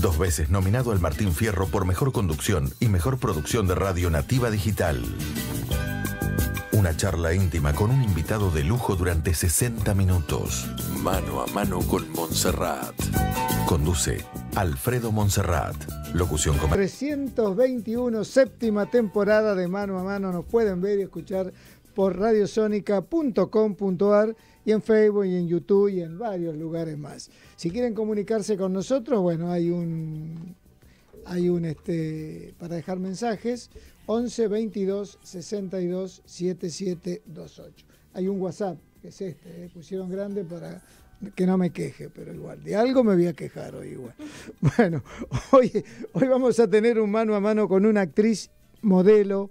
Dos veces nominado al Martín Fierro por Mejor Conducción y Mejor Producción de Radio Nativa Digital. Una charla íntima con un invitado de lujo durante 60 minutos. Mano a mano con Montserrat. Conduce Alfredo Montserrat. Locución comercial. 321, séptima temporada de Mano a Mano. Nos pueden ver y escuchar por radiosónica.com.ar y en Facebook y en YouTube y en varios lugares más. Si quieren comunicarse con nosotros, bueno, hay un hay un este para dejar mensajes 11 22 62 7728 Hay un WhatsApp que es este, eh, pusieron grande para que no me queje, pero igual, de algo me voy a quejar hoy igual. Bueno, hoy, hoy vamos a tener un mano a mano con una actriz modelo.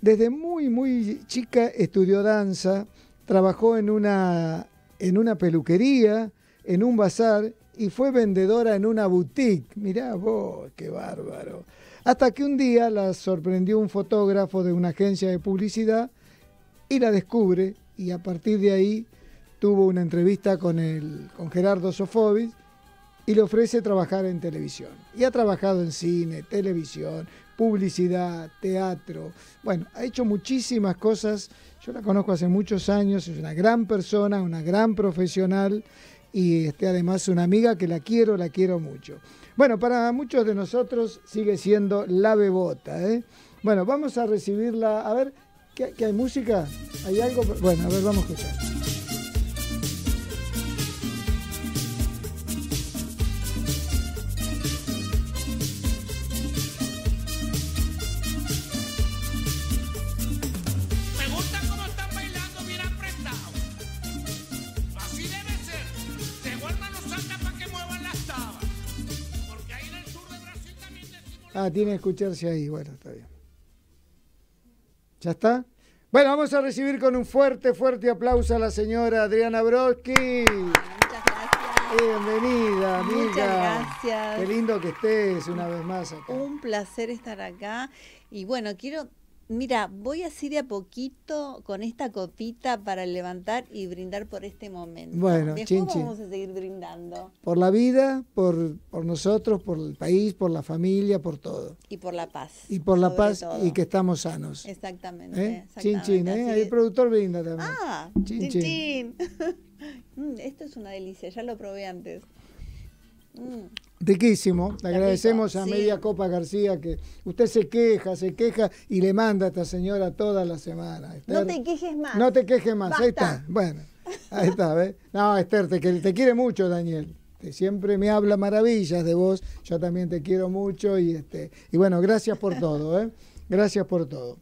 Desde muy, muy chica estudió danza, trabajó en una, en una peluquería, en un bazar y fue vendedora en una boutique. Mirá vos, qué bárbaro. Hasta que un día la sorprendió un fotógrafo de una agencia de publicidad y la descubre y a partir de ahí tuvo una entrevista con, el, con Gerardo Sofobis y le ofrece trabajar en televisión. Y ha trabajado en cine, televisión, publicidad, teatro. Bueno, ha hecho muchísimas cosas yo la conozco hace muchos años, es una gran persona, una gran profesional y este, además una amiga que la quiero, la quiero mucho. Bueno, para muchos de nosotros sigue siendo la bebota. ¿eh? Bueno, vamos a recibirla. A ver, qué hay música? ¿Hay algo? Bueno, a ver, vamos a escuchar. Ah, tiene que escucharse ahí. Bueno, está bien. ¿Ya está? Bueno, vamos a recibir con un fuerte, fuerte aplauso a la señora Adriana Broski. Muchas gracias. Bienvenida, amiga. Muchas gracias. Qué lindo que estés una vez más acá. Un placer estar acá. Y bueno, quiero Mira, voy así de a poquito con esta copita para levantar y brindar por este momento. Bueno, Después vamos a seguir brindando. Por la vida, por, nosotros, por el país, por la familia, por todo. Y por la paz. Y por la paz y que estamos sanos. Exactamente. ¿Eh? ¿eh? El productor brinda también. Ah, chin, mm, esto es una delicia, ya lo probé antes. Mm. Riquísimo, le agradecemos a Media Copa García que usted se queja, se queja y le manda a esta señora toda la semana. no te quejes más. No te quejes más, ahí está. Bueno, ahí está, ¿ves? No, Esther, te, te quiere mucho, Daniel siempre me habla maravillas de vos, yo también te quiero mucho y este y bueno, gracias por todo, ¿eh? Gracias por todo.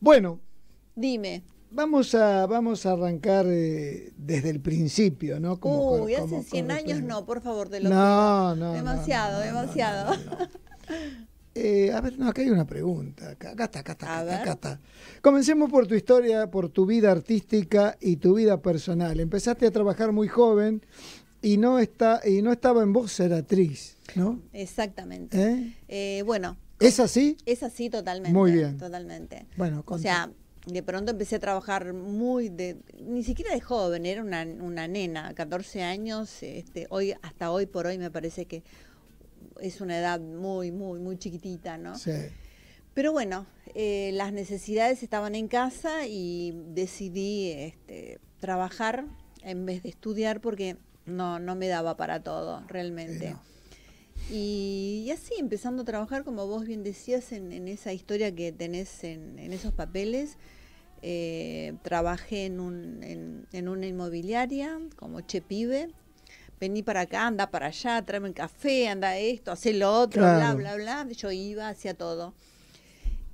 Bueno, dime. Vamos a, vamos a arrancar eh, desde el principio, ¿no? Como, Uy, hace 100 años no, por favor, te lo no, no, Demasiado, demasiado. Eh, a ver, no, acá hay una pregunta. Acá, está, acá está, acá, está. Comencemos por tu historia, por tu vida artística y tu vida personal. Empezaste a trabajar muy joven y no, está, y no estaba en voz, ser actriz, ¿no? Exactamente. ¿Eh? bueno, ¿Es así? Es así totalmente. Muy bien. Totalmente. Bueno, con... O de pronto empecé a trabajar muy de, ni siquiera de joven, era una, nena, 14 años, este, hoy, hasta hoy por hoy me parece que es una edad muy, muy, muy chiquitita, ¿no? Sí. Pero bueno, eh, las necesidades estaban en casa y decidí este, trabajar en vez de estudiar porque no, me daba para todo realmente. Y, así, empezando a trabajar, como vos bien decías, en, esa historia que tenés en esos papeles, eh, trabajé en, una inmobiliaria como che pibe. Vení para acá, anda para allá, tráeme un café, anda esto, hace lo otro, bla, bla, bla. Yo iba, hacía todo.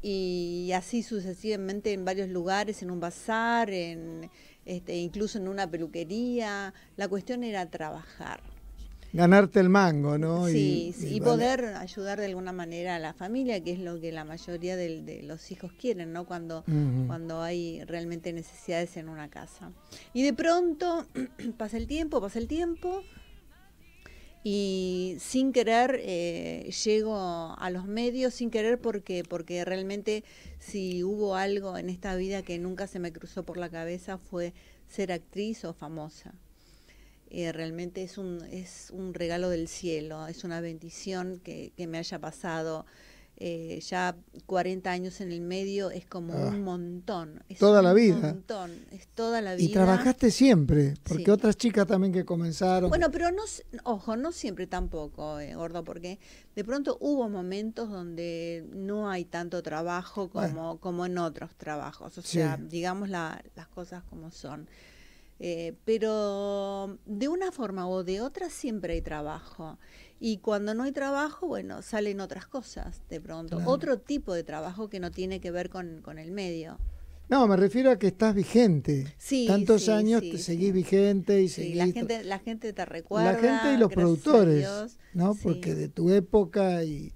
Y así sucesivamente en varios lugares, en un bazar, este, incluso en una peluquería. La cuestión era trabajar ganarte el mango, ¿no? Sí, y, sí, y, poder ayudar de alguna manera a la familia, que es lo que la mayoría de los hijos quieren, ¿no? Cuando, cuando hay realmente necesidades en una casa. Y de pronto pasa el tiempo, pasa el tiempo, y sin querer eh, llego a los medios, sin querer porque, porque realmente si hubo algo en esta vida que nunca se me cruzó por la cabeza fue ser actriz o famosa. Eh, realmente es un, es un regalo del cielo, es una bendición que, me haya pasado. Eh, ya 40 años en el medio es como ah. un montón. Es toda la vida. es toda la vida. Y trabajaste siempre, porque otras chicas también que comenzaron. Bueno, pero no, ojo, no siempre tampoco, eh, gordo, porque de pronto hubo momentos donde no hay tanto trabajo como, como en otros trabajos. O sea, digamos la, las cosas como son. Eh, pero de una forma o de otra siempre hay trabajo. Y cuando no hay trabajo, bueno, salen otras cosas de pronto. Otro tipo de trabajo que no tiene que ver con, el medio. No, me refiero a que estás vigente. Tantos años te seguís vigente y seguís. La gente, la gente te recuerda. La gente y los productores, ¿no? Porque de tu época y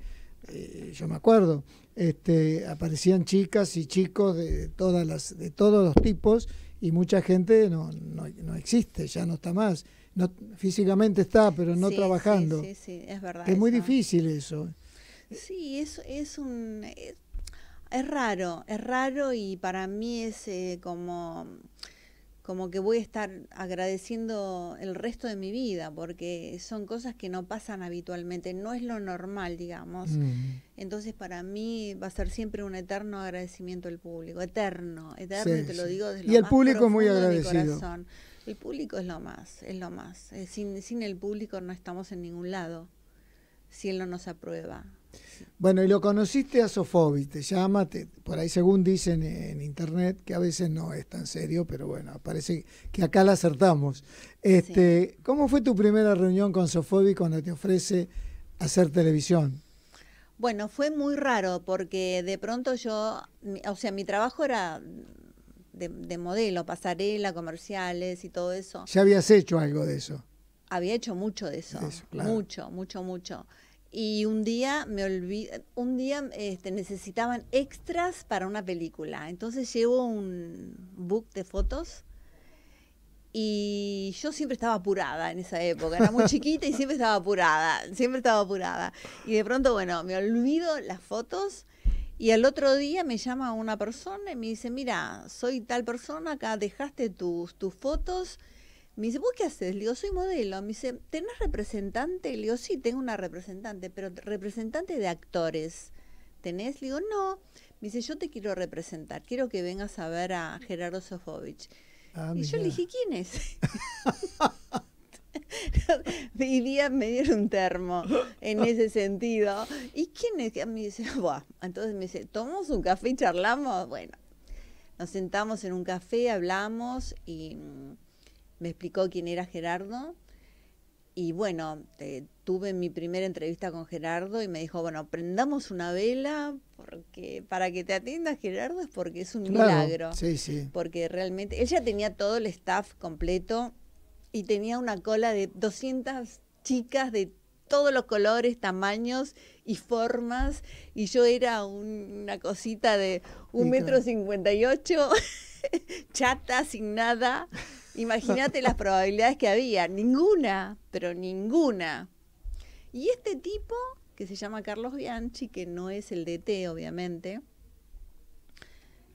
eh, yo me acuerdo, este, aparecían chicas y chicos de todas las, de todos los tipos y mucha gente no, no, existe, ya no está más. No, físicamente está, pero no trabajando. Sí, sí, es verdad. Es muy difícil eso. Sí, es, es un... Es, raro, es raro y para mí es eh, como como que voy a estar agradeciendo el resto de mi vida, porque son cosas que no pasan habitualmente, no es lo normal, digamos. Mm. Entonces para mí va a ser siempre un eterno agradecimiento al público, eterno, eterno, y te lo digo desde y el público público muy agradecido. El público es lo más, es lo más. Eh, sin, sin el público no estamos en ningún lado, si él no nos aprueba. Bueno, y lo conociste a Sofobi, te llama, por ahí según dicen en internet, que a veces no es tan serio, pero bueno, parece que acá la acertamos. Este, ¿Cómo fue tu primera reunión con Sofobi cuando te ofrece hacer televisión? Bueno, fue muy raro porque de pronto yo, o sea, mi trabajo era de, de, modelo, pasarela, comerciales y todo eso. ¿Ya habías hecho algo de eso? Había hecho mucho de eso, mucho, mucho, mucho y un día un día este, necesitaban extras para una película. Entonces llevo un book de fotos y yo siempre estaba apurada en esa época, era muy chiquita y siempre estaba apurada, siempre estaba apurada. Y de pronto, bueno, me olvido las fotos y al otro día me llama una persona y me dice, mira, soy tal persona, acá dejaste tus, tus fotos me dice, ¿vos qué haces? Le digo, soy modelo. Me dice, ¿tenés representante? Le digo, sí, tengo una representante, pero representante de actores. ¿Tenés? Le digo, no. Me dice, yo te quiero representar, quiero que vengas a ver a Gerardo Sofovich. Ah, y yo le dije, ¿quién es? Y me dieron un termo en ese sentido. ¿Y quién es? Me dice, Buah. entonces me dice, ¿tomamos un café y charlamos? Bueno, nos sentamos en un café, hablamos y mm, me explicó quién era Gerardo y bueno, tuve mi primera entrevista con Gerardo y me dijo, bueno, prendamos una vela porque para que te atienda Gerardo es porque es un milagro. Sí, sí. Porque realmente, él ya tenía todo el staff completo y tenía una cola de 200 chicas de todos los colores, tamaños y formas y yo era una cosita de un metro cincuenta y ocho, chata, sin nada. Imagínate las probabilidades que había. Ninguna, pero ninguna. Y este tipo, que se llama Carlos Bianchi, que no es el de T obviamente.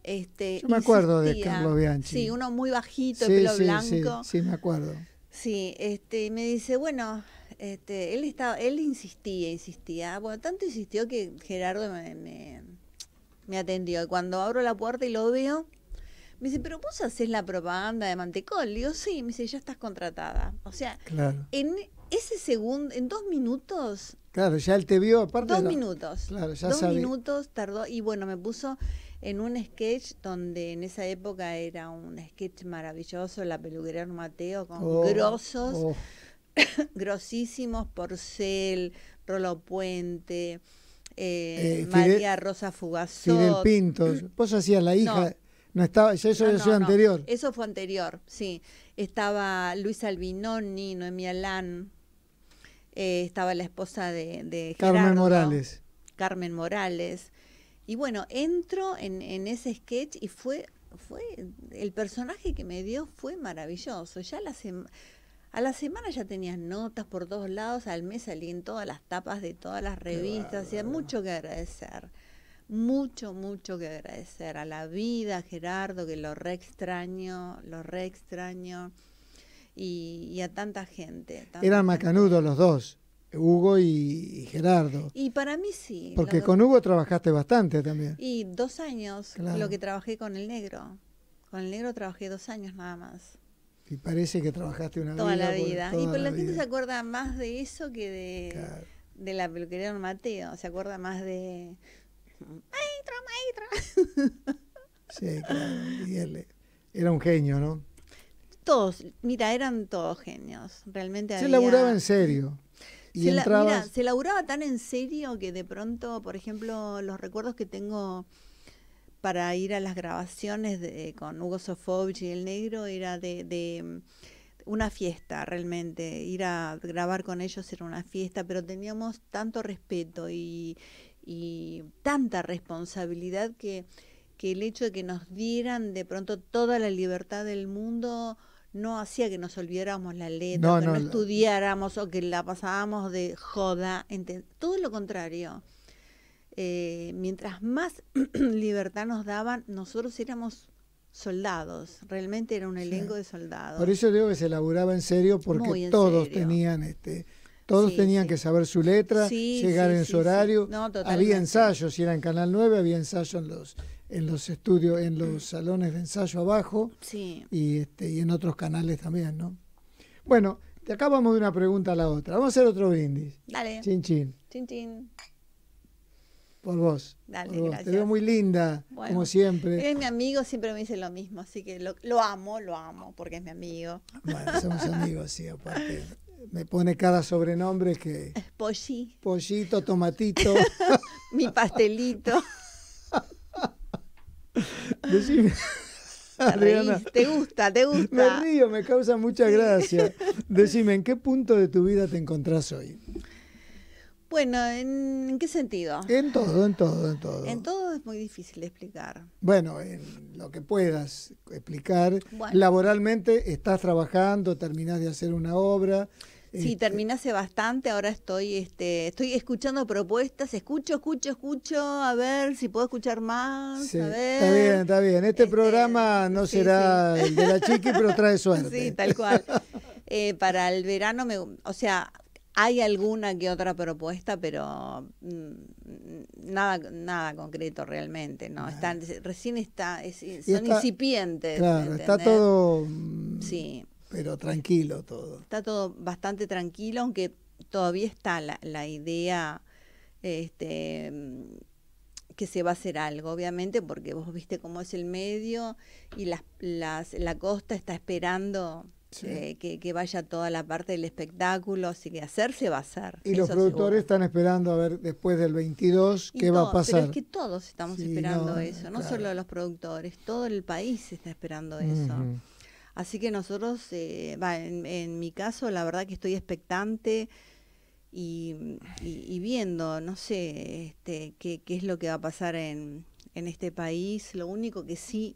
Este, Yo me acuerdo de Carlos Bianchi. Sí, uno muy bajito, de pelo blanco. Sí, sí, me acuerdo. Sí, este, me dice, bueno, este, él estaba, él insistía, insistía. Bueno, tanto insistió que Gerardo me, me atendió. Y cuando abro la puerta y lo veo, me dice, pero vos haces la propaganda de Mantecol. Le digo, sí, me dice, ya estás contratada. O sea, en ese segundo, en dos minutos. Claro, ya él te vio aparte. Dos minutos. Claro, ya Dos minutos tardó. Y bueno, me puso en un sketch donde en esa época era un sketch maravilloso, la peluquería Mateo, con oh, grosos, oh. grosísimos, Porcel, Rolo Puente. Eh, eh, María Rosa Fugazot. Fidel Pintos. Vos hacías la hija. No estaba, eso, eso, anterior. Eso fue anterior, sí. Estaba Luis Albinoni, Noemí Alán, eh, estaba la esposa de, Gerardo, Carmen Morales. Carmen Morales. Y bueno, entro en, ese sketch y fue, fue, el personaje que me dio fue maravilloso. Ya a la semana ya tenías notas por todos lados, al mes salí en todas las tapas de todas las revistas, mucho que agradecer mucho, mucho que agradecer a la vida, Gerardo, que lo re extraño, lo re extraño, y, a tanta gente. Eran macanudos los dos. Hugo y, Gerardo. Y para mí sí. Porque con Hugo trabajaste bastante también. Y dos años, lo que trabajé con el negro. Con el negro trabajé dos años nada más. Y parece que trabajaste una toda La vida. y la, gente se acuerda más de eso que de, la peluquería de Mateo. Se acuerda más de ¡Maestro, maestro! sí, era un genio, ¿no? Todos, mira, eran todos genios. Realmente Se laburaba en serio. Y se, laburaba tan en serio que de pronto, por ejemplo, los recuerdos que tengo para ir a las grabaciones de, con Hugo Sofovich y El Negro era de, de mm, una fiesta realmente. Ir a grabar con ellos era una fiesta, pero teníamos tanto respeto y, y tanta responsabilidad que, el hecho de que nos dieran de pronto toda la libertad del mundo no hacía que nos olvidáramos la letra, no, que no, estudiáramos o que la pasábamos de joda, todo lo contrario. Eh, mientras más libertad nos daban, nosotros éramos soldados, realmente era un elenco de soldados. Por eso digo que se elaboraba en serio porque todos tenían este todos tenían que saber su letra, llegar en su horario. había ensayos, si era en Canal 9, había ensayos en los, en los estudios, en los salones de ensayo abajo y, este, y en otros canales también, ¿no? Bueno, de acá vamos de una pregunta a la otra. Vamos a hacer otro brindis. Dale. Chin, chin. Chin, chin. Por vos. Dale, gracias. Te veo muy linda, como siempre. Es mi amigo, siempre me dice lo mismo, así que lo, lo amo, lo amo, porque es mi amigo. Bueno, somos amigos, sí, aparte. me pone cada sobrenombre que... Pollito, tomatito. Mi pastelito. Decime, te gusta, te gusta. Me río, me causa mucha gracia. Decime, ¿en qué punto de tu vida te encontrás hoy? Bueno, ¿en, qué sentido? En todo, en todo, en todo. En todo es muy difícil de explicar. Bueno, en lo que puedas explicar. Laboralmente estás trabajando, terminás de hacer una obra. Sí, este, terminé bastante, ahora estoy, este, estoy escuchando propuestas, escucho, escucho, escucho, a ver si puedo escuchar más, a ver. Está bien, está bien. Este, este programa no será el de la chiqui, pero trae suerte. Sí, tal cual. Eh, para el verano, me, o sea, hay alguna que otra propuesta, pero mm, mm, nada, nada concreto realmente, ¿no? Están, recién está, son incipientes. Claro, está todo. Mm, sí. Pero tranquilo todo. Está todo bastante tranquilo, aunque todavía está la, la idea este, que se va a hacer algo, obviamente, porque vos viste cómo es el medio y las, las, la costa está esperando eh, que, vaya toda la parte del espectáculo, así que hacerse va a hacer. Y los productores están esperando a ver después del 22 qué va a pasar. Pero es que todos estamos esperando eso, no solo los productores, todo el país está esperando eso. Así que nosotros, eh, en, mi caso, la verdad que estoy expectante y, viendo, no sé, este, qué, qué, es lo que va a pasar en, en este país. Lo único que sí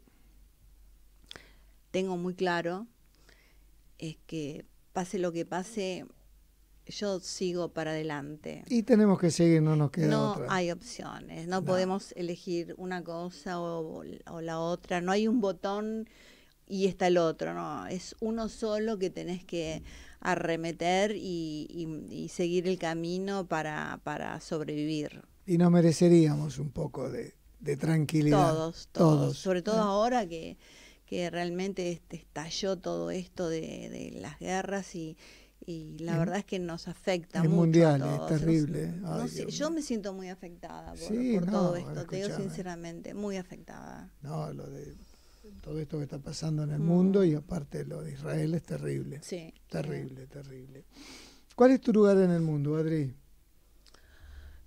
tengo muy claro es que pase lo que pase, yo sigo para adelante. Y tenemos que seguir, no nos queda no otra. No hay opciones, no, podemos elegir una cosa o, la otra, no hay un botón y está el otro, no, es uno solo que tenés que arremeter y, seguir el camino para, sobrevivir. Y no mereceríamos un poco de, tranquilidad. Todos, todos, Sobre todo ¿Eh? ahora que que realmente este, estalló todo esto de, las guerras y, la verdad es que nos afecta es Mundial, es terrible. yo me siento muy afectada por, todo esto, te digo sinceramente, muy afectada. No, lo de todo esto que está pasando en el mm. mundo y aparte lo de Israel es terrible. Sí. Terrible, terrible. ¿Cuál es tu lugar en el mundo, Adri?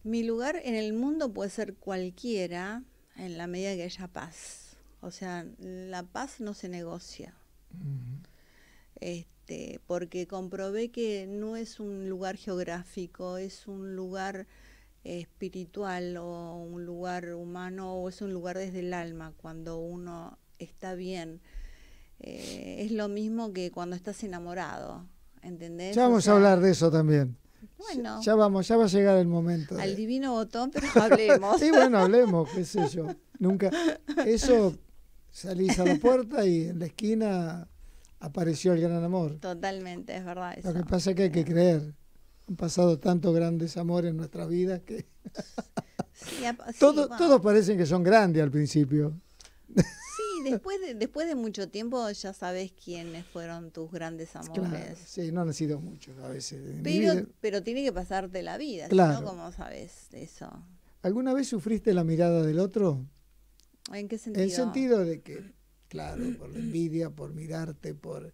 Mi lugar en el mundo puede ser cualquiera en la medida que haya paz. O sea, la paz no se negocia. este, porque comprobé que no es un lugar geográfico, es un lugar espiritual o un lugar humano o es un lugar desde el alma cuando uno está bien. Eh, es lo mismo que cuando estás enamorado, ¿entendés? Ya vamos a hablar de eso también. Bueno. Ya, vamos, ya va a llegar el momento. Al divino botón, pero hablemos. sí, bueno, hablemos, qué sé yo. Nunca. Eso Salís a la puerta y en la esquina apareció el gran amor. Totalmente, es verdad. Eso. Lo que pasa es que hay que creer. Han pasado tantos grandes amores en nuestra vida que... Todos parecen que son grandes al principio. Sí, después de, después de mucho tiempo ya sabes quiénes fueron tus grandes amores. sí, no han sido muchos a veces. Pero, tiene que pasarte la vida, ¿no? ¿Cómo sabes eso? ¿Alguna vez sufriste la mirada del otro? ¿En qué sentido? el sentido de que, claro, por la envidia, por mirarte, por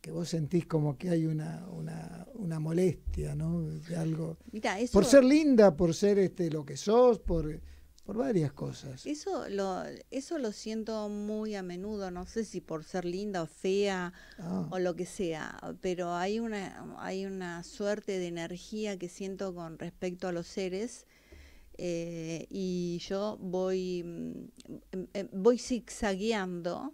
que vos sentís como que hay una, una, una molestia, ¿no? De algo. Por ser linda, por ser este lo que sos, por, por varias cosas. Eso lo, eso lo siento muy a menudo, no sé si por ser linda o fea ah. o lo que sea, pero hay una, hay una suerte de energía que siento con respecto a los seres eh, y yo voy, mm, em, em, voy zigzagueando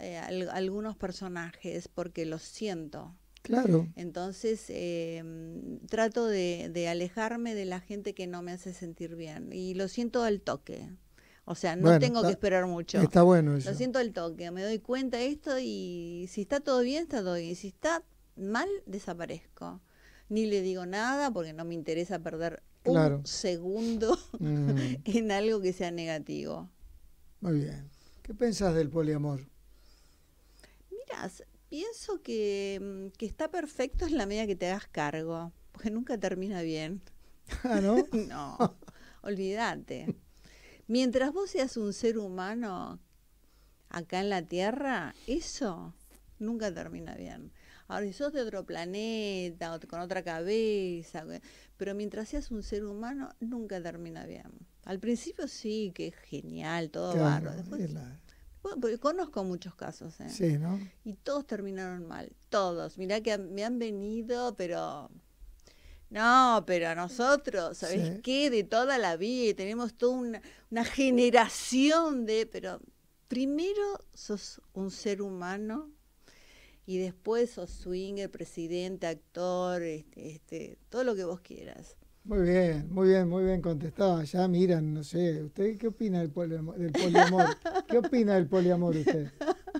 eh, algunos personajes porque los siento. Claro. Entonces em, trato de, alejarme de la gente que no me hace sentir bien y lo siento al toque. O sea, no tengo que esperar mucho. Está bueno Lo siento al toque, me doy cuenta de esto y si está todo bien, está todo bien. Si está mal, desaparezco. Ni le digo nada porque no me interesa perder un segundo mm. en algo que sea negativo. Muy bien. ¿Qué pensás del poliamor? Mirás, pienso que, mm, que, está perfecto en la medida que te hagas cargo, porque nunca termina bien. ¿Ah, no? no, olvídate. Mientras vos seas un ser humano acá en la Tierra, eso nunca termina bien. Ahora, si sos de otro planeta, con otra cabeza, eh, pero mientras seas un ser humano, nunca termina bien. Al principio sí, que es genial, todo barro. bueno, porque conozco muchos casos, ¿eh? Sí, ¿no? Y todos terminaron mal, todos. Mirá que me han venido, pero no, pero nosotros, ¿sabes qué? De toda la vida tenemos toda una, generación de... Pero primero sos un ser humano y después sos swinger, presidente, actor, este, este, todo lo que vos quieras. Muy bien, muy bien, muy bien contestado. Ya miran, no sé, ¿usted qué opina del, poliamor? ¿Qué opina del poliamor usted?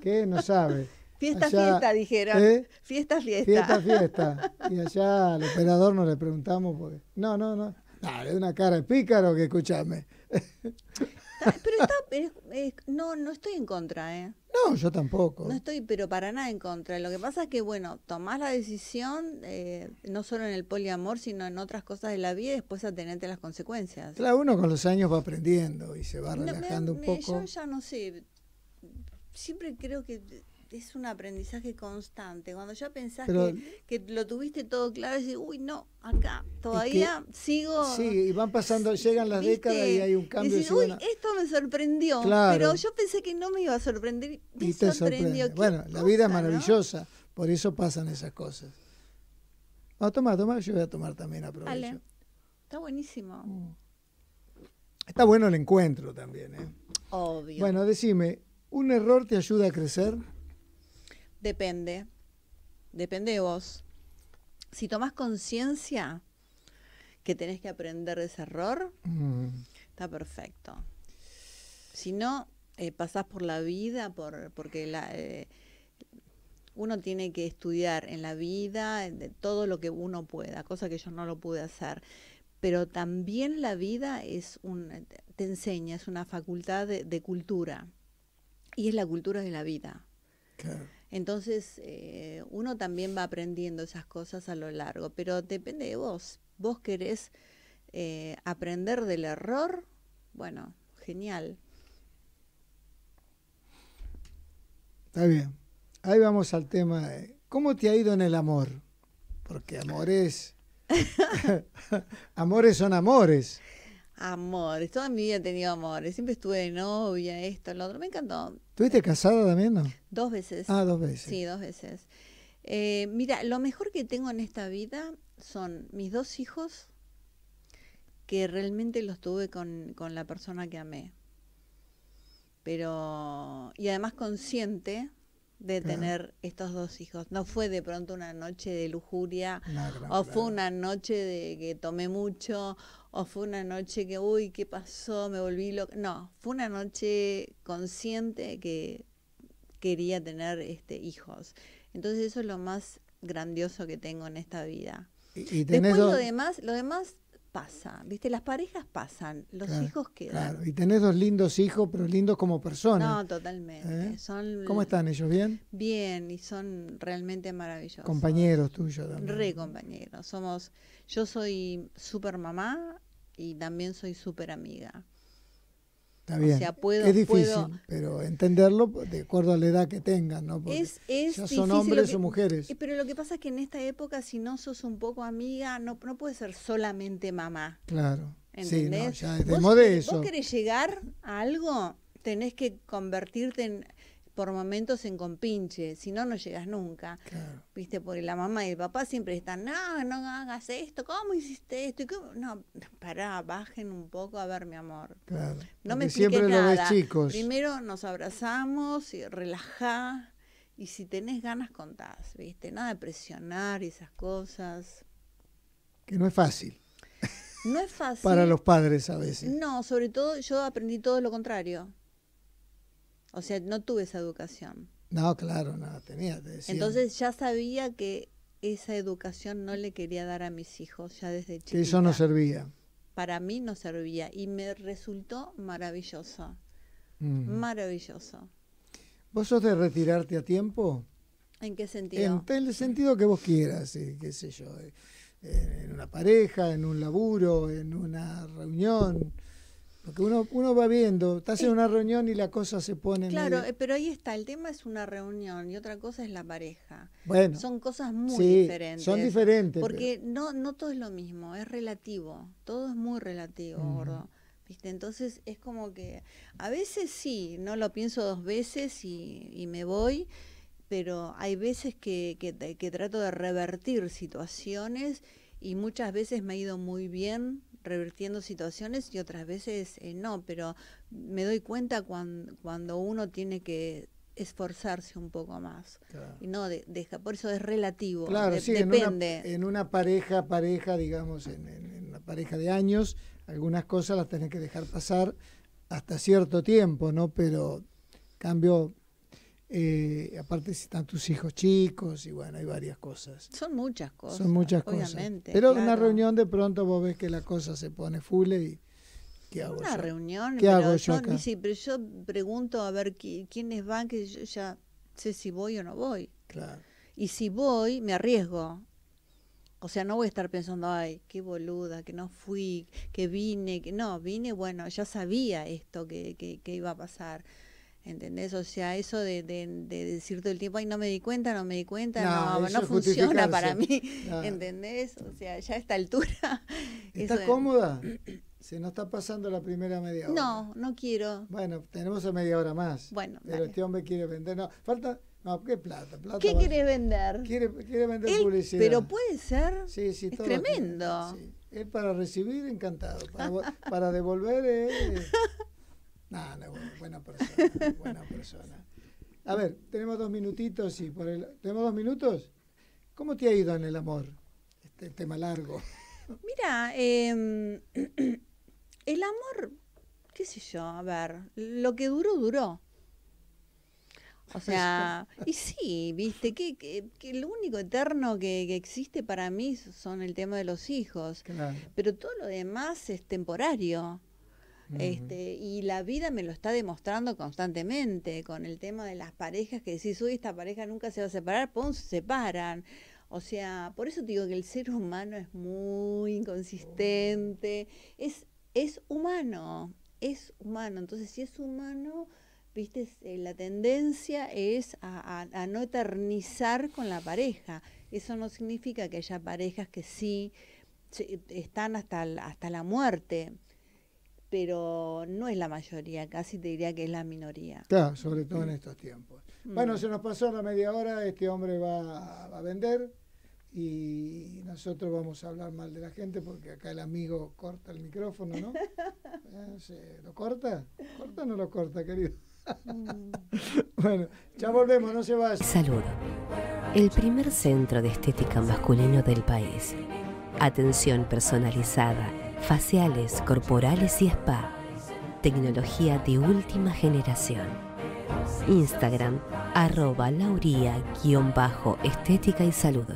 ¿Qué no sabe? Fiesta, fiesta, dijeron. ¿eh? Fiesta, fiesta. Fiesta, fiesta. Y allá al operador nos le preguntamos porque... No, no, no. Dale una cara de pícaro que escuchame. Pero está, no, no estoy en contra, ¿eh? No, yo tampoco. No estoy, pero para nada en contra. Lo que pasa es que, bueno, tomás la decisión, eh, no solo en el poliamor, sino en otras cosas de la vida, y después a tenerte las consecuencias. Claro, uno con los años va aprendiendo y se va relajando un poco. yo ya no sé. Siempre creo que es un aprendizaje constante. Cuando ya pensás que, lo tuviste todo claro, decís, uy, no, acá todavía sigo. Sí, y van pasando, llegan las décadas y hay un cambio. Decís, uy, esto me sorprendió, pero yo pensé que no me iba a sorprender. y te sorprendió. Bueno, la vida es maravillosa, por eso pasan esas cosas. a tomar toma, yo voy a tomar también a Está buenísimo. Mm. Está bueno el encuentro también, ¿eh? Obvio. Bueno, decime, ¿un error te ayuda a crecer? Depende. Depende de vos. Si tomas conciencia que tenés que aprender de ese error, mm. está perfecto. Si no, eh, pasás por la vida, por, porque la, eh, uno tiene que estudiar en la vida todo lo que uno pueda, cosa que yo no lo pude hacer. Pero también la vida es un, te enseña, es una facultad de, de cultura. Y es la cultura de la vida. Claro. Entonces eh, uno también va aprendiendo esas cosas a lo largo, pero depende de vos. Vos querés eh, aprender del error, bueno, genial. Está bien. Ahí vamos al tema de cómo te ha ido en el amor. Porque amores. amores son amores. Amores, toda mi vida he tenido amores. Siempre estuve de novia, esto, lo otro. Me encantó. ¿Tuviste casada también, Dos veces. Ah, dos veces. Sí, dos veces. Eh, mira, lo mejor que tengo en esta vida son mis dos hijos, que realmente los tuve con, con la persona que amé. Pero, y además consciente de tener estos dos hijos. No fue de pronto una noche de lujuria, o fue una noche de que tomé mucho, o fue una noche que, uy, ¿qué pasó? Me volví loca. No, fue una noche consciente que quería tener este, hijos. Entonces eso es lo más grandioso que tengo en esta vida. Y, Después lo demás, lo demás pasa, ¿viste? Las parejas pasan, los hijos quedan. Claro, y tenés dos lindos hijos, pero lindos como personas. No, totalmente. ¿Eh? ¿Cómo están ellos? ¿Bien? Bien, y son realmente maravillosos. Compañeros tuyos también. Re compañeros. Somos, yo soy súper mamá y también soy súper amiga. Está bien. es difícil, pero entenderlo de acuerdo a la edad que tengan, ¿no? Porque es, ya son hombres o mujeres. Pero lo que pasa es que en esta época, si no sos un poco amiga, no, no puedes ser solamente mamá. Claro. ¿Entendés? Sí, no, ya de eso. vos querés llegar a algo, tenés que convertirte en por momentos en compinche, si no, no llegas nunca. Viste, porque la mamá y el papá siempre están, no, no hagas esto, ¿cómo hiciste esto? ¿Y No, pará, bajen un poco a ver, mi amor. No me siempre nada. ves chicos. Primero nos abrazamos y relajá. Y si tenés ganas, contás, ¿viste? Nada de presionar y esas cosas. Que no es fácil. No es fácil. Para los padres a veces. No, sobre todo yo aprendí todo lo contrario. O sea, no tuve esa educación. No, claro, nada tenía. Entonces ya sabía que esa educación no le quería dar a mis hijos ya desde chico. eso no servía. Para mí no servía y me resultó maravilloso. Mm. Maravilloso. ¿Vos sos de retirarte a tiempo? ¿En qué sentido? En el sentido que vos quieras, eh, qué sé yo, eh, en una pareja, en un laburo, en una reunión. Porque uno, va viendo, estás en eh, una reunión y la cosa se pone... Claro, eh, pero ahí está, el tema es una reunión y otra cosa es la pareja. Bueno. Son cosas muy sí, diferentes. Son diferentes. Porque no, no todo es lo mismo, es relativo, todo es muy relativo, gordo. ¿Viste? Entonces es como que a veces sí, no lo pienso dos veces y, me voy, pero hay veces que, que trato de revertir situaciones y muchas veces me ha ido muy bien revirtiendo situaciones y otras veces eh, no, pero me doy cuenta cuando, cuando uno tiene que esforzarse un poco más. Y no deja, por eso es relativo. Claro, depende. En una, pareja, pareja, digamos, en, una pareja de años, algunas cosas las tenés que dejar pasar hasta cierto tiempo, ¿no? Pero cambio eh, aparte están tus hijos chicos y bueno, hay varias cosas. Son muchas cosas. Son muchas cosas. Pero una reunión de pronto vos ves que la cosa se pone full y ¿qué hago Una reunión. ¿Qué hago yo, Sí, pero yo pregunto a ver quiénes van, que yo ya sé si voy o no voy. Claro. Y si voy, me arriesgo. O sea, no voy a estar pensando, ay, qué boluda, que no fui, que vine, que no, vine, bueno, ya sabía esto que, que iba a pasar. ¿Entendés? O sea, eso de, de, decir todo el tiempo, ay, no me di cuenta, no me di cuenta, no, no, funciona para mí. Ah. ¿Entendés? O sea, ya a esta altura. ¿Estás cómoda? Se nos está pasando la primera media hora. No, no quiero. Bueno, tenemos a media hora más. Pero este hombre quiere vender. No, falta. No, ¿qué plata? plata ¿Qué quieres vender? Quiere, vender publicidad. Pero puede ser. Sí, sí, es tremendo. para recibir, encantado. Para, devolver, eh, no, no, buena, persona, buena persona. A ver, tenemos dos minutitos y por el, tenemos dos minutos. ¿Cómo te ha ido en el amor? Este tema largo. Mira, em, el amor, qué sé yo, a ver, lo que duró, duró. O sea, y sí, viste, que, que, lo único eterno que, existe para mí son el tema de los hijos. Pero todo lo demás es temporario este, y la vida me lo está demostrando constantemente con el tema de las parejas que decís, uy, esta pareja nunca se va a separar, pum, se separan. O sea, por eso te digo que el ser humano es muy inconsistente, es, es humano, es humano. Entonces, si es humano, viste, eh, la tendencia es a, no eternizar con la pareja. Eso no significa que haya parejas que sí están hasta, hasta la muerte pero no es la mayoría, casi te diría que es la minoría. Claro, sobre todo en mm. estos tiempos. Mm. Bueno, se nos pasó la media hora, este hombre va, a vender y nosotros vamos a hablar mal de la gente porque acá el amigo corta el micrófono, ¿no? Eh, ¿Lo corta? ¿Corta o no lo corta, querido? Mm. bueno, ya volvemos, no se va Salud, el primer centro de estética masculino del país. Atención personalizada faciales, corporales y spa. Tecnología de última generación. Instagram arroba lauría-estética y salud.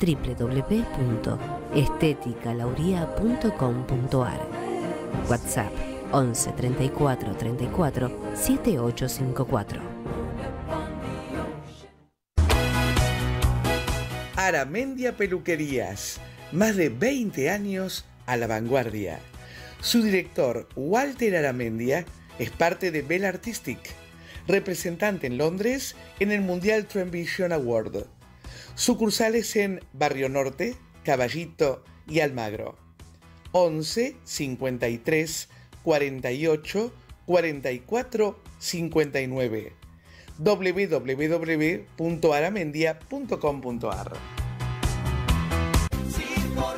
www.esteticalauría.com.ar WhatsApp 11 34 34 7854. Aramendia Peluquerías, más de 20 años a la vanguardia. Su director, Walter Aramendia, es parte de Bell Artistic, representante en Londres en el Mundial Vision Award. Sucursales en Barrio Norte, Caballito y Almagro. 11 53 48 44 59 www.aramendia.com.ar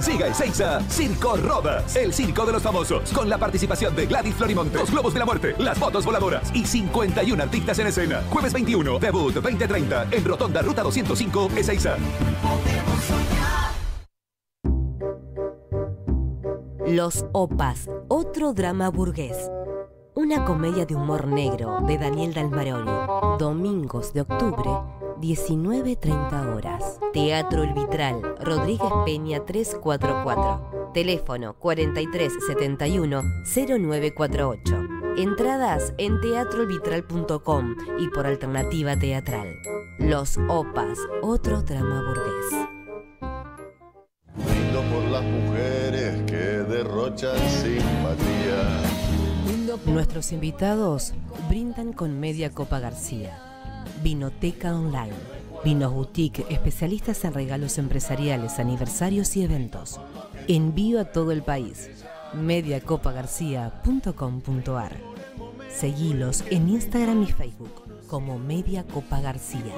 Siga Ezeiza, Circo Rodas, el circo de los famosos, con la participación de Gladys Florimonte, los Globos de la Muerte, las fotos voladoras y 51 artistas en escena. Jueves 21, debut 2030, en Rotonda Ruta 205, Ezeiza. Los Opas, otro drama burgués. Una comedia de humor negro de Daniel Dalmaroli. Domingos de octubre, 19.30 horas. Teatro El Vitral, Rodríguez Peña 344. Teléfono 4371-0948. Entradas en teatroelvitral.com y por alternativa teatral. Los Opas, otro drama burgués. Brindo por las mujeres que derrochan simpatía Nuestros invitados brindan con Media Copa García, Vinoteca Online, Vinos Boutique, especialistas en regalos empresariales, aniversarios y eventos. Envío a todo el país. mediacopagarcía.com.ar Seguilos en Instagram y Facebook como Media Copa García.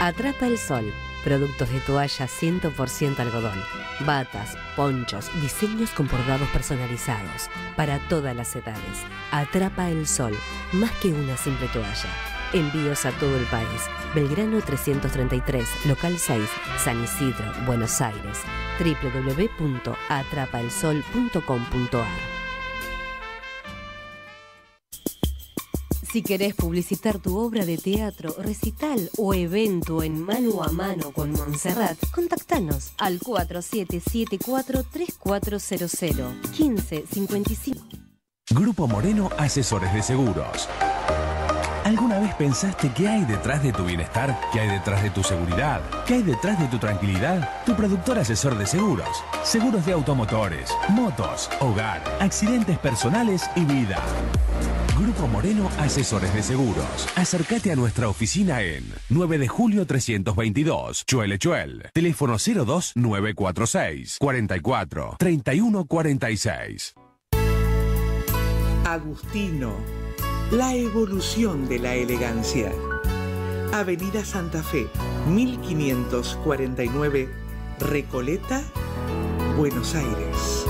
Atrata el sol Productos de toalla 100% algodón, batas, ponchos, diseños con bordados personalizados para todas las edades. Atrapa el sol, más que una simple toalla. Envíos a todo el país. Belgrano 333, local 6, San Isidro, Buenos Aires. www.atrapaelsol.com.ar Si querés publicitar tu obra de teatro, recital o evento en mano a mano con Montserrat, contactanos al 4774-3400 1555. Grupo Moreno Asesores de Seguros. ¿Alguna vez pensaste qué hay detrás de tu bienestar? ¿Qué hay detrás de tu seguridad? ¿Qué hay detrás de tu tranquilidad? Tu productor asesor de seguros, seguros de automotores, motos, hogar, accidentes personales y vida. Grupo Moreno Asesores de Seguros. Acércate a nuestra oficina en 9 de julio 322, Chuele Chuel. Teléfono 02946 44 31 46. Agustino la evolución de la elegancia. Avenida Santa Fe, 1549, Recoleta, Buenos Aires.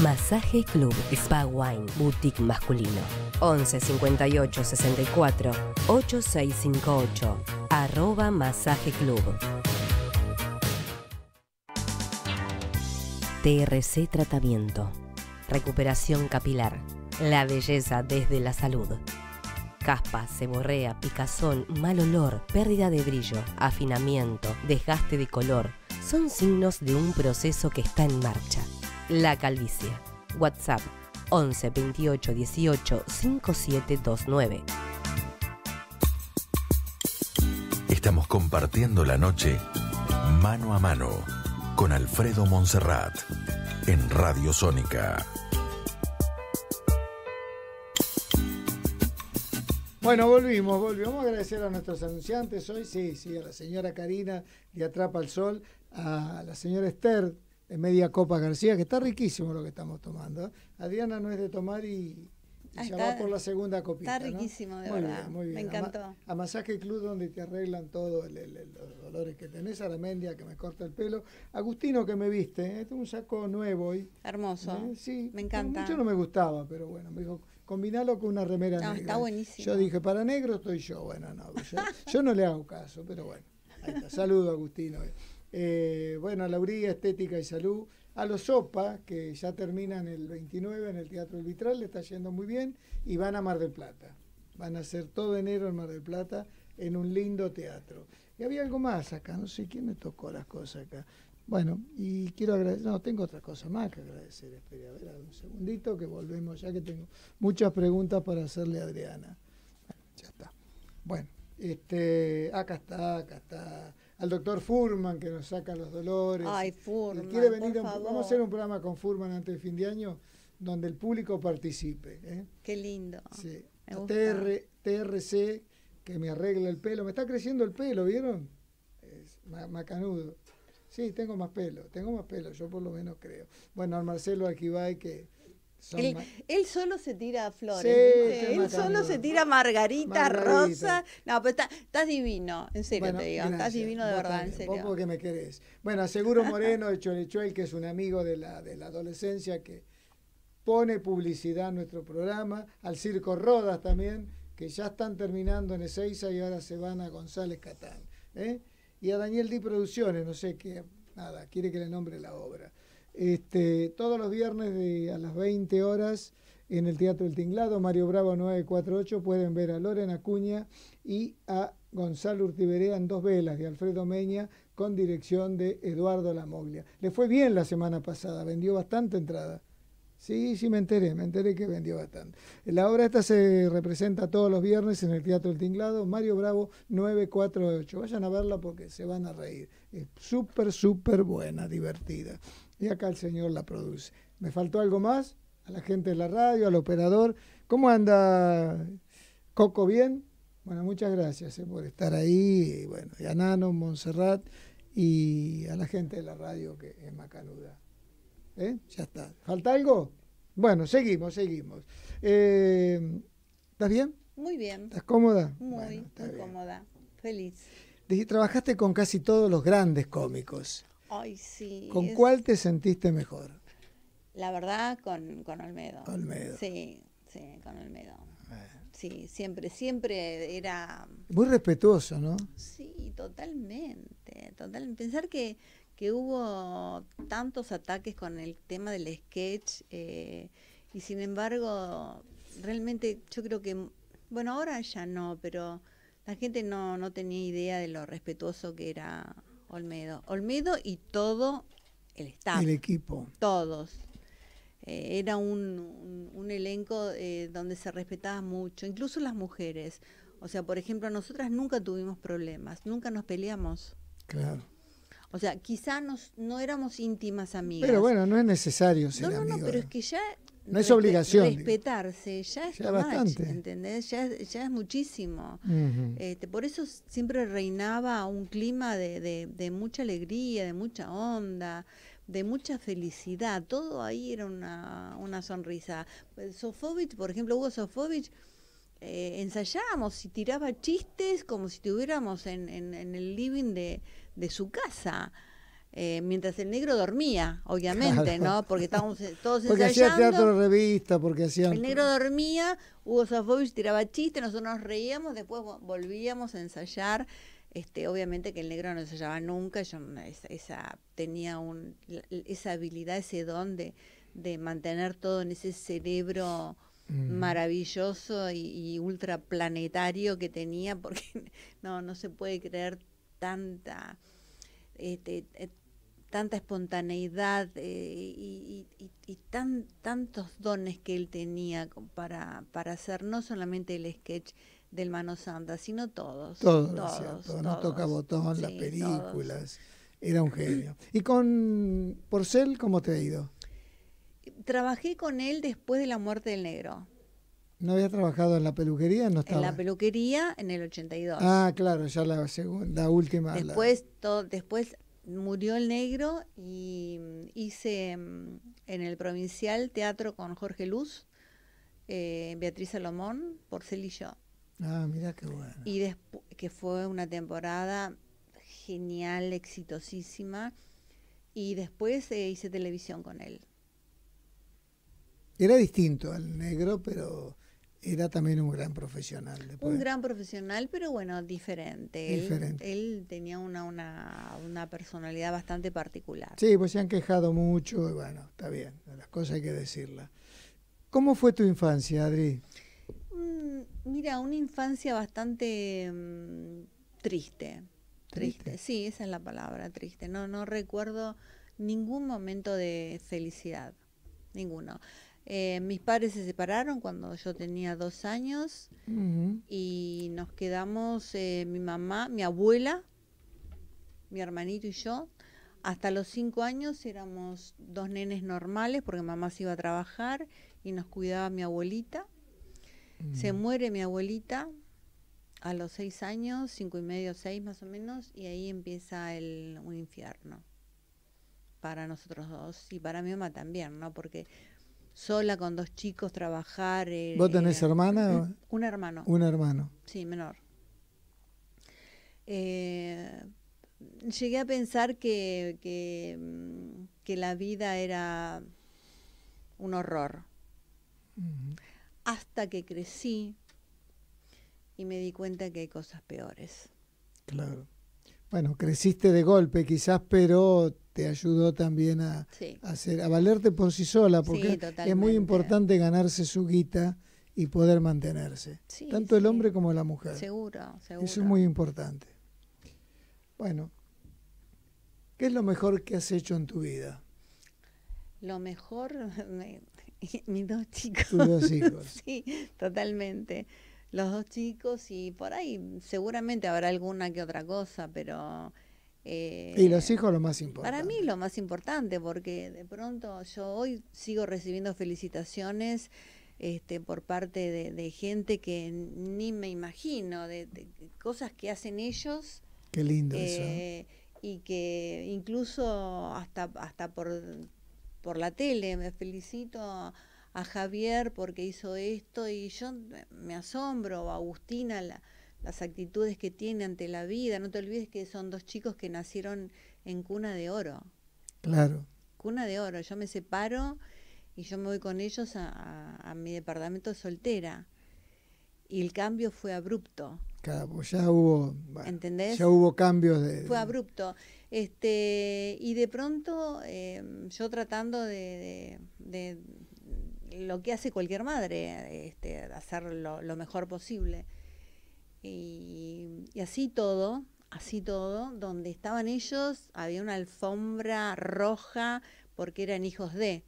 Masaje Club Spa Wine Boutique Masculino 11 58 64 8658 arroba Masaje Club TRC Tratamiento. Recuperación capilar. La belleza desde la salud. Caspa, seborrea, picazón, mal olor, pérdida de brillo, afinamiento, desgaste de color, son signos de un proceso que está en marcha. La calvicie. WhatsApp 11 28 18 5729. Estamos compartiendo la noche mano a mano con Alfredo Montserrat en Radio Sónica. Bueno, volvimos, volvimos. a agradecer a nuestros anunciantes hoy, sí, sí, a la señora Karina de Atrapa al Sol, a la señora Esther de Media Copa García, que está riquísimo lo que estamos tomando. Adriana no es de tomar y, Ah, ya va por la segunda copita. Está riquísimo, de verdad. Me encantó. A, Masaje Club, donde te arreglan todos los dolores que tenés. Aramendia, que me corta el pelo. Agustino, que me viste. es ¿eh? un saco nuevo hoy. Hermoso. ¿Eh? Sí. Me encanta. yo mucho no me gustaba, pero bueno, me dijo, combinalo con una remera no, Está buenísimo. Yo dije, para negro estoy yo. Bueno, no, yo, no le hago caso, pero bueno. Ahí está. Saludo, Agustino. Eh, bueno, Lauría, Estética y Salud. A los Sopa, que ya terminan el 29 en el Teatro El Vitral, le está yendo muy bien y van a Mar del Plata. Van a hacer todo enero en Mar del Plata en un lindo teatro. Y había algo más acá, no sé quién me tocó las cosas acá. Bueno, y quiero agradecer, no, tengo otra cosa más que agradecer. Espera, a ver, un segundito que volvemos, ya que tengo muchas preguntas para hacerle a Adriana. Bueno, ya está. Bueno, este, acá está, acá está al doctor Furman que nos saca los dolores. Ay, Furman. venir Vamos a hacer un programa con Furman antes del fin de año donde el público participe. ¿eh? Qué lindo. Sí. TRC, que me arregla el pelo. Me está creciendo el pelo, ¿vieron? Es macanudo. Sí, tengo más pelo, tengo más pelo, yo por lo menos creo. Bueno, al Marcelo y que él, solo se tira flores. él solo se tira margaritas, margarita. rosa. No, pero estás divino, en serio te digo. Estás divino de verdad, me querés. Bueno, Seguro Moreno de Cholichuel, que es un amigo de la, de la adolescencia, que pone publicidad en nuestro programa. Al Circo Rodas también, que ya están terminando en Ezeiza y ahora se van a González Catán. ¿eh? Y a Daniel Di Producciones, no sé qué, nada, quiere que le nombre la obra este, todos los viernes a las 20 horas en el Teatro del Tinglado, Mario Bravo 948, pueden ver a Lorena Acuña y a Gonzalo Urtiberea en dos velas de Alfredo Meña con dirección de Eduardo Lamoglia. Le fue bien la semana pasada, vendió bastante entrada. Sí, sí me enteré, me enteré que vendió bastante. La obra esta se representa todos los viernes en el Teatro del Tinglado, Mario Bravo 948. Vayan a verla porque se van a reír. Es súper, súper buena, divertida y acá el Señor la produce. ¿Me faltó algo más? A la gente de la radio, al operador. ¿Cómo anda Coco? ¿Bien? Bueno, muchas gracias eh, por estar ahí. Y bueno, a Nano, Montserrat y a la gente de la radio que es macanuda. ¿Eh? Ya está. ¿Falta algo? Bueno, seguimos, seguimos. Eh, ¿Estás bien? Muy bien. ¿Estás cómoda? Muy, muy cómoda. Feliz. Trabajaste con casi todos los grandes cómicos sí. ¿Con cuál te sentiste mejor? La verdad, con, con Olmedo. Olmedo. Sí, sí, con Olmedo. Sí, siempre, siempre era... Muy respetuoso, ¿no? Sí, totalmente. Total... Pensar que, hubo tantos ataques con el tema del sketch eh, y sin embargo, realmente yo creo que, bueno, ahora ya no, pero la gente no, no tenía idea de lo respetuoso que era Olmedo. Olmedo y todo el staff. El equipo. Todos. Eh, era un, elenco eh, donde se respetaba mucho, incluso las mujeres. O sea, por ejemplo, nosotras nunca tuvimos problemas, nunca nos peleamos. Claro. O sea, quizá no éramos íntimas amigas. Pero bueno, no es necesario ser No, no, no, pero es que ya no es obligación. Respetarse, ya es bastante. Ya, es muchísimo. Este, por eso siempre reinaba un clima de, de, mucha alegría, de mucha onda, de mucha felicidad. Todo ahí era una, una sonrisa. Sofovich, por ejemplo, Hugo Sofovich, eh, ensayábamos y tiraba chistes como si estuviéramos en, en, en el living de, de su casa. Eh, mientras el negro dormía, obviamente, ¿no? Porque estábamos eh, todos ensayando. Porque hacía teatro revista, porque hacía... El negro dormía, Hugo Sofovich tiraba chistes, nosotros reíamos, después volvíamos a ensayar. Este, obviamente que el negro no ensayaba nunca, yo esa, tenía un, esa habilidad, ese don de, mantener todo en ese cerebro mm. maravilloso y, y ultraplanetario que tenía, porque no, no se puede creer tanta... Este, eh, tanta espontaneidad eh, y, tan, tantos dones que él tenía para, para hacer no solamente el sketch del Mano Santa, sino todos. Todos, todos, No toca botón, las películas. Era un genio. ¿Y con Porcel cómo te ha ido? Trabajé con él después de la muerte del negro. ¿No había trabajado en la peluquería? No estaba. En la peluquería en el 82. Ah, claro, ya la segunda, última. Después, Todo, después murió el negro y mm, hice mm, en el provincial teatro con Jorge Luz, eh, Beatriz Salomón, Porcel y yo. Ah, mira qué bueno. Y que fue una temporada genial, exitosísima. Y después eh, hice televisión con él. Era distinto al negro, pero era también un gran profesional. Un gran profesional, pero bueno, diferente. Él, tenía una, una, una, personalidad bastante particular. Sí, pues se han quejado mucho y bueno, está bien, las cosas hay que decirlas. ¿Cómo fue tu infancia, Adri? Mm, mira, una infancia bastante mm, triste. triste. Triste, sí, esa es la palabra, triste. No, no recuerdo ningún momento de felicidad, ninguno. Eh, mis padres se separaron cuando yo tenía dos años y nos quedamos eh, mi mamá, mi abuela, mi hermanito y yo. Hasta los cinco años éramos dos nenes normales porque mamá se iba a trabajar y nos cuidaba mi abuelita. Mm. Se muere mi abuelita a los seis años, cinco y medio, seis más o menos, y ahí empieza el, un infierno para nosotros dos y para mi mamá también, ¿no? Porque sola con dos chicos, trabajar. Eh, ¿Vos tenés hermana? Un hermano. Un hermano. Sí, menor. Eh, llegué a pensar que, mm, que, la vida era un horror. Hasta que crecí y me di cuenta que hay cosas peores. Claro bueno, creciste de golpe quizás, pero te ayudó también a, valerte por sí sola, porque es muy importante ganarse su guita y poder mantenerse, tanto el hombre como la mujer. Seguro, seguro. Eso es muy importante. Bueno, ¿qué es lo mejor que has hecho en tu vida? Lo mejor, mis dos chicos. Tus dos hijos. sí, totalmente los dos chicos y por ahí seguramente habrá alguna que otra cosa, pero... y los eh, hijos lo más importante. Para mí lo más importante, porque de pronto yo hoy sigo recibiendo felicitaciones este, por parte de, gente que ni me imagino, de, cosas que hacen ellos. Qué lindo eso. ¿eh? Eh, y que incluso hasta, hasta por, por la tele me felicito a Javier porque hizo esto y yo me asombro, Agustina, las actitudes que tiene ante la vida. No te olvides que son dos chicos que nacieron en cuna de oro. Claro. Cuna de oro. Yo me separo y yo me voy con ellos a, mi departamento soltera. Y el cambio fue abrupto. Claro, pues ya hubo, ¿Entendés? Ya hubo cambios de... Fue abrupto. Este, y de pronto eh, yo tratando de lo que hace cualquier madre, este, hacer lo, mejor posible. Y, y, así todo, así todo, donde estaban ellos había una alfombra roja porque eran hijos de.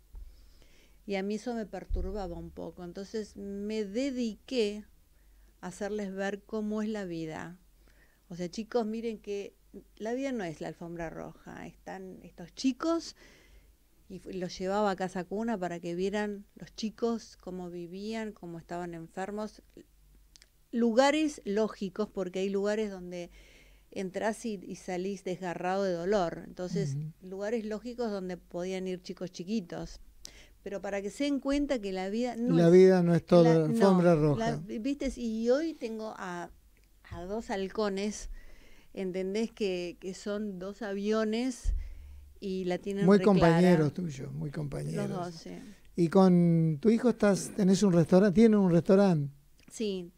Y a mí eso me perturbaba un poco. Entonces me dediqué a hacerles ver cómo es la vida. O sea, chicos, miren que la vida no es la alfombra roja. Están estos chicos y los llevaba a casa cuna para que vieran los chicos cómo vivían, cómo estaban enfermos. Lugares lógicos, porque hay lugares donde entras y, salís desgarrado de dolor. Entonces, lugares lógicos donde podían ir chicos chiquitos. Pero para que se den cuenta que la vida no la vida no es todo alfombra roja. y hoy tengo a, a dos halcones, entendés que, que son dos aviones la Muy compañeros tuyos, muy compañeros. Los dos, ¿Y con tu hijo estás, tenés un restaurante, tienen un restaurante? Sí,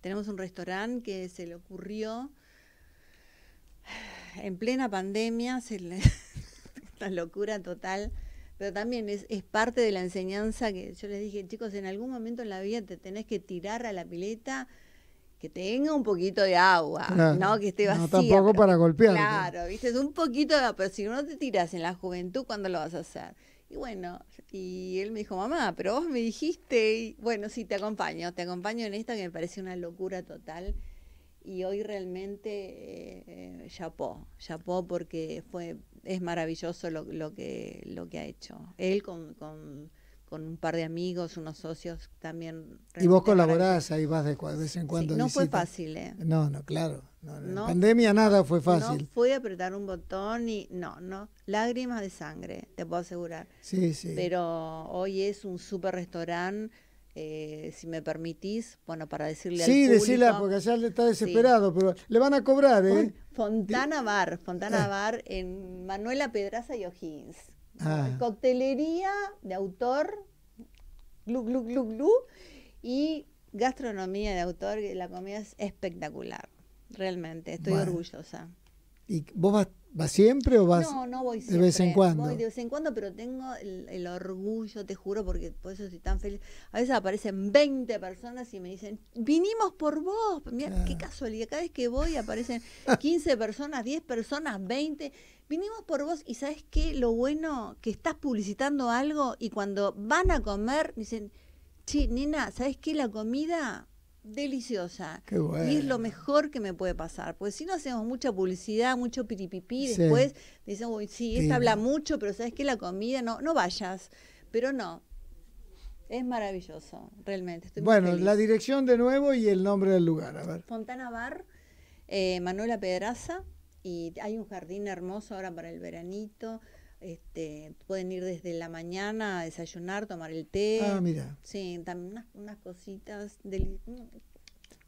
tenemos un restaurante que se le ocurrió en plena pandemia, se una locura total, pero también es, es, parte de la enseñanza que yo les dije, chicos, en algún momento en la vida te tenés que tirar a la pileta que tenga un poquito de agua, ah, ¿no? Que esté vacía. No tampoco para golpear. Claro, viste, un poquito de agua, pero si no te tiras en la juventud, ¿cuándo lo vas a hacer? Y bueno, y él me dijo, mamá, pero vos me dijiste, y bueno, sí, te acompaño, te acompaño en esta que me parece una locura total. Y hoy realmente, eh, eh, chapó, chapó porque fue, es maravilloso lo, lo, que, lo que ha hecho. Él con, con con un par de amigos, unos socios también. Y vos colaborás, ahí vas de, vez en cuando. no fue fácil, ¿eh? No, no, claro. No, la pandemia nada fue fácil. No a apretar un botón y no, no. Lágrimas de sangre, te puedo asegurar. Sí, sí. Pero hoy es un super restaurante. Eh, si me permitís, bueno, para decirle sí, al Sí, decirla, porque allá está desesperado, pero le van a cobrar, ¿eh? Fontana Bar, Fontana eh. Bar en Manuela Pedraza y Ojins. Ah. Coctelería de autor, glu, glu, glu, glu, y gastronomía de autor, la comida es espectacular, realmente, estoy orgullosa. ¿Y vos vas ¿Vas siempre o vas? No, no voy siempre. De vez en cuando. Voy de vez en cuando, pero tengo el, orgullo, te juro, porque por eso soy tan feliz. A veces aparecen 20 personas y me dicen, vinimos por vos. Mira, qué casualidad. Cada vez que voy aparecen 15 personas, 10 personas, 20. Vinimos por vos y ¿sabes qué? Lo bueno que estás publicitando algo y cuando van a comer, me dicen, sí, nena, ¿sabes qué? La comida deliciosa. Y es lo mejor que me puede pasar. pues si no hacemos mucha publicidad, mucho piripipi después dicen, uy, sí, esta habla mucho, pero sabes que la comida, no, no vayas. Pero no. Es maravilloso, realmente. bueno, la dirección de nuevo y el nombre del lugar, a ver. Fontana Bar, eh, Manuela Pedraza, y hay un jardín hermoso ahora para el veranito este, pueden ir desde la mañana a desayunar, tomar el té. Ah, mira. Sí, también unas, cositas. Del...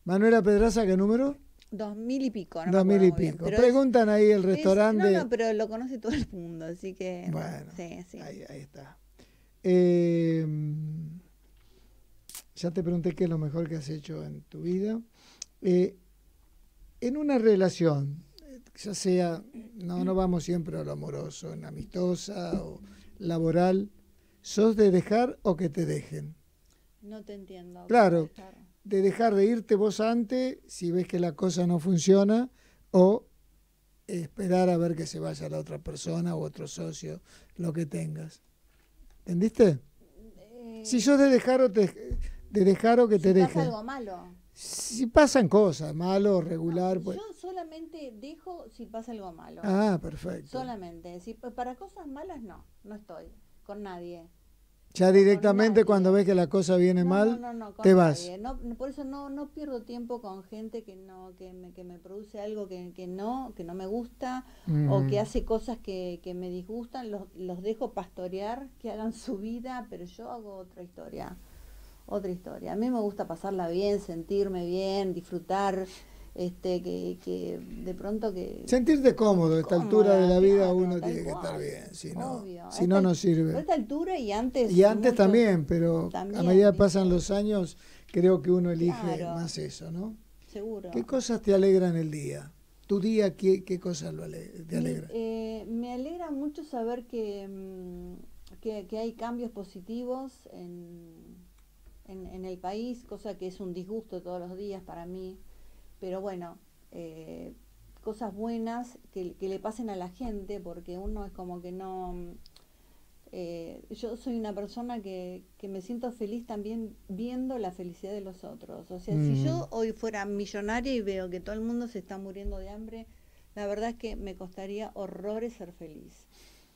Manuela Pedraza, ¿qué número? Dos mil y pico. dos mil y pico. Preguntan ahí el restaurante. no, pero lo conoce todo el mundo, así que. Bueno, Ahí, está. Em, ya te pregunté qué es lo mejor que has hecho en tu vida. Eh, en una relación, ya sea, no, no vamos siempre a lo amoroso, en amistosa o laboral, ¿sos de dejar o que te dejen? No te entiendo. Claro, de dejar de irte vos antes si ves que la cosa no funciona o esperar a ver que se vaya la otra persona o otro socio, lo que tengas. ¿Entendiste? Eh, si sos de dejar o te, de dejar o que te dejen. algo malo si pasan cosas, malo, regular. pues. Yo solamente dejo si pasa algo malo. Ah, perfecto. Solamente. para cosas malas no, no estoy con nadie. Ya directamente cuando ves que la cosa viene mal, no, te vas. por eso no, no pierdo tiempo con gente que no que me, que me produce algo que, no que no me gusta o que mm. hace cosas que, que me disgustan. Los, los dejo pastorear, que hagan su vida, pero yo hago otra historia otra historia. A mí me gusta pasarla bien, sentirme bien, disfrutar, este, que, que de pronto que... Sentirte cómodo, a esta altura de la vida uno tiene que estar bien, si no, si no, sirve. A esta altura y antes... Y antes también, pero a medida que pasan los años, creo que uno elige más eso, ¿no? Seguro. ¿Qué cosas te alegran el día? ¿Tu día qué, qué cosas lo ale te alegran? Eh, me alegra mucho saber mm, que, que hay cambios positivos en en, en, el país, cosa que es un disgusto todos los días para mí. Pero bueno, eh, cosas buenas que, le pasen a la gente, porque uno es como que no... Eh, yo soy una persona que, que, me siento feliz también viendo la felicidad de los otros. O sea, si yo mm. hoy fuera millonaria y veo que todo el mundo se está muriendo de hambre, la verdad es que me costaría horrores ser feliz.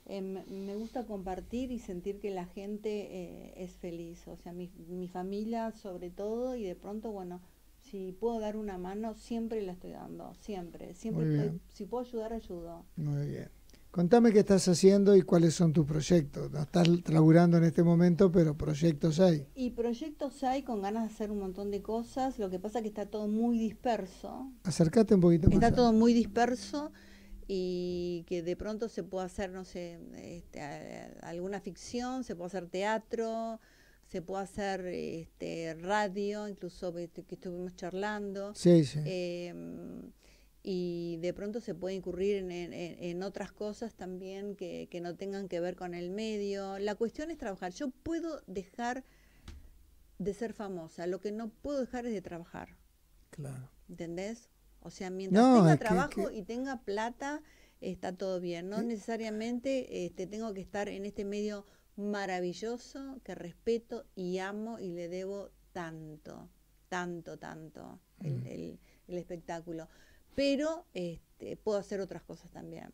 Eh, me gusta compartir y sentir que la gente eh, es feliz, o sea, mi, mi, familia sobre todo y de pronto, bueno, si puedo dar una mano, siempre la estoy dando, siempre, siempre, si puedo ayudar, ayudo. Muy bien. Contame qué estás haciendo y cuáles son tus proyectos. estás laburando en este momento, pero proyectos hay. Y proyectos hay con ganas de hacer un montón de cosas. Lo que pasa es que está todo muy disperso. Acércate un poquito más. Está todo muy disperso y que de pronto se pueda hacer, no sé, este, alguna ficción, se puede hacer teatro, se puede hacer este, radio, incluso que estuvimos charlando. Sí, sí. Em, y de pronto se puede incurrir en, en, otras cosas también que, que, no tengan que ver con el medio. La cuestión es trabajar. Yo puedo dejar de ser famosa, lo que no puedo dejar es de trabajar. Claro. ¿Entendés? O sea, mientras tenga trabajo y tenga plata, está todo bien. No ¿Eh? necesariamente este, tengo que estar en este medio maravilloso que respeto y amo y le debo tanto, tanto, tanto mm. el, el, espectáculo. Pero este, puedo hacer otras cosas también.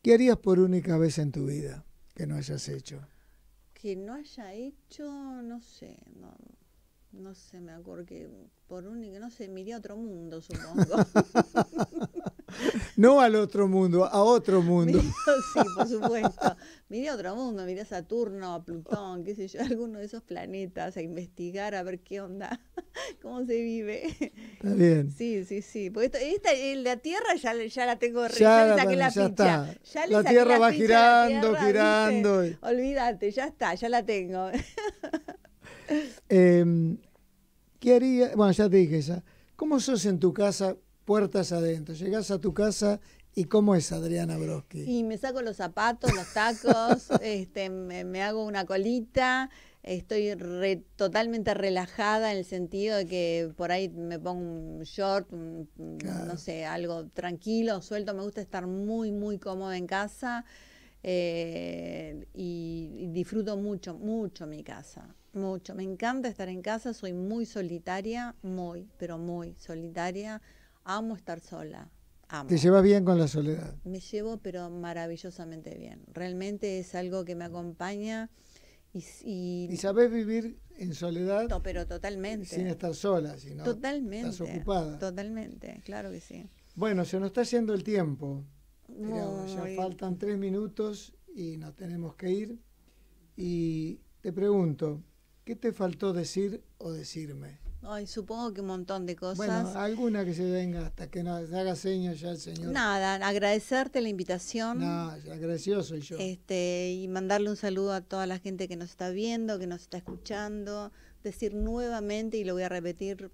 ¿Qué harías por única vez en tu vida que no hayas hecho? Que no haya hecho, no sé. No, no sé, me acuerdo que por un, no sé, miré a otro mundo, supongo. no al otro mundo, a otro mundo. sí, por supuesto. Miré a otro mundo, miré a Saturno, a Plutón, qué sé yo, alguno de esos planetas, a investigar, a ver qué onda, cómo se vive. Está bien. Sí, sí, sí. Porque esto, esta, eh, la Tierra ya, ya la tengo, ya, la tierra Tierra va girando, girando. Olvídate, ya está, ya la tengo. Em, ¿Qué haría? Bueno, ya te dije esa. ¿Cómo sos en tu casa, puertas adentro? llegas a tu casa ¿Y cómo es Adriana Broski? Y me saco los zapatos, los tacos, este, me, hago una colita, estoy totalmente relajada en el sentido de que por ahí me pongo un short, no sé, algo tranquilo, suelto, me gusta estar muy, muy cómoda en casa eh, y disfruto mucho, mucho mi casa. Mucho, me encanta estar en casa, soy muy solitaria, muy, pero muy solitaria. Amo estar sola. Amo. ¿Te llevas bien con la soledad? Me llevo, pero maravillosamente bien. Realmente es algo que me acompaña. Y, y, sabes vivir en soledad. No, pero totalmente. Sin estar sola, sino. Totalmente. Estás ocupada. Totalmente, claro que sí. Bueno, se nos está haciendo el tiempo. ya faltan tres minutos y nos tenemos que ir. Y te pregunto, ¿Qué te faltó decir o decirme? Ay, supongo que un montón de cosas. Bueno, alguna que se venga hasta que nos haga señas ya el señor. Nada, agradecerte la invitación. No, agradecido soy yo. Este, y mandarle un saludo a toda la gente que nos está viendo, que nos está escuchando. Decir nuevamente, y lo voy a repetir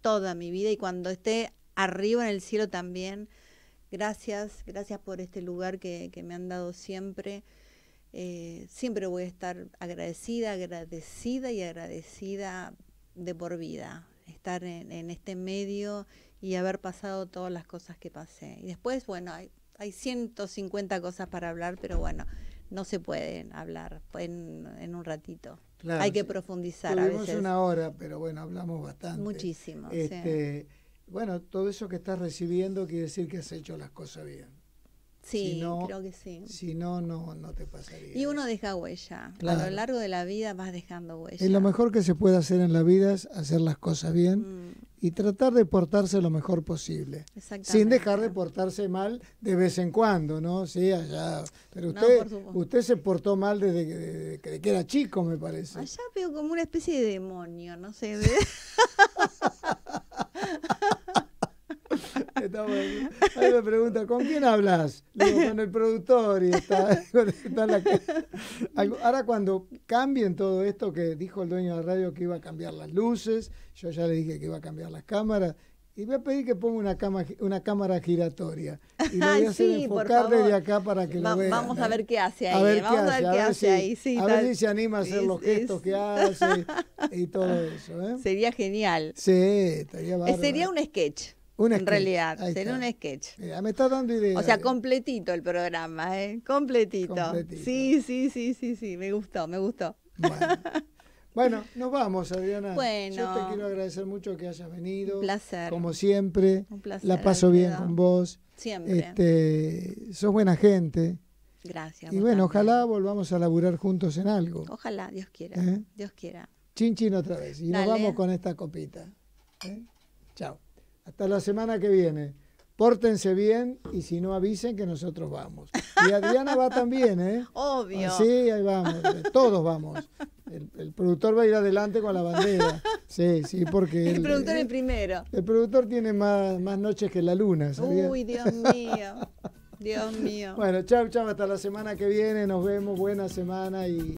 toda mi vida, y cuando esté arriba en el cielo también, gracias, gracias por este lugar que, que me han dado siempre. Eh, siempre voy a estar agradecida, agradecida y agradecida de por vida, estar en, este medio y haber pasado todas las cosas que pasé. Y después, bueno, hay, hay 150 cosas para hablar, pero bueno, no se pueden hablar en, un ratito. hay que profundizar. una hora, pero bueno, hablamos bastante. Muchísimo. Este, bueno, todo eso que estás recibiendo quiere decir que has hecho las cosas bien. Sí, no, creo que sí. Si no, no, no te pasaría. Y uno deja huella. A lo largo de la vida vas dejando huella. Y lo mejor que se puede hacer en la vida es hacer las cosas bien mm. y tratar de portarse lo mejor posible. Sin dejar de portarse mal de vez en cuando, ¿no? Sí, allá. Pero usted, usted se portó mal desde que, era chico, me parece. Allá veo como una especie de demonio, no sé. De... ahí me pregunta, ¿con quién hablas? digo, con el productor y está, Ahora cuando cambien todo esto que dijo el dueño de la radio que iba a cambiar las luces, yo ya le dije que iba a cambiar las cámaras, y voy a pedir que ponga una, cámara giratoria. Y lo voy a hacer sí, enfocar desde acá para que lo vean. Vamos a ¿eh? ver qué hace ahí. ¿eh? A ver vamos a ver qué hace si, ahí. a ver si se anima a hacer los gestos que hace y todo eso. ¿eh? Sería genial. Sí, eh, Sería un sketch en realidad, en un sketch. Eh, ah, me está dando idea. O sea, completito el programa, ¿eh? Completito. Sí, sí, sí, sí, sí, me gustó, me gustó. Bueno. nos vamos, Adriana. Bueno. Yo te quiero agradecer mucho que hayas venido. Un placer. Como siempre. Un placer. La paso bien con vos. Siempre. Este, sos buena gente. Gracias. Y bueno, ojalá volvamos a laburar juntos en algo. Ojalá, Dios quiera. ¿Eh? Dios quiera. Chin chin otra vez. Y nos vamos con esta copita. ¿Eh? Hasta la semana que viene. Pórtense bien y si no avisen que nosotros vamos. Y Adriana va también, ¿eh? Obvio. Ah, sí, ahí vamos. Todos vamos. El, productor va a ir adelante con la bandera. Sí, sí, porque... El, productor es eh, primero. El productor tiene más, noches que la luna. Uy, Dios mío. Dios mío. Bueno, chau, chau. Hasta la semana que viene. Nos vemos. Buena semana y...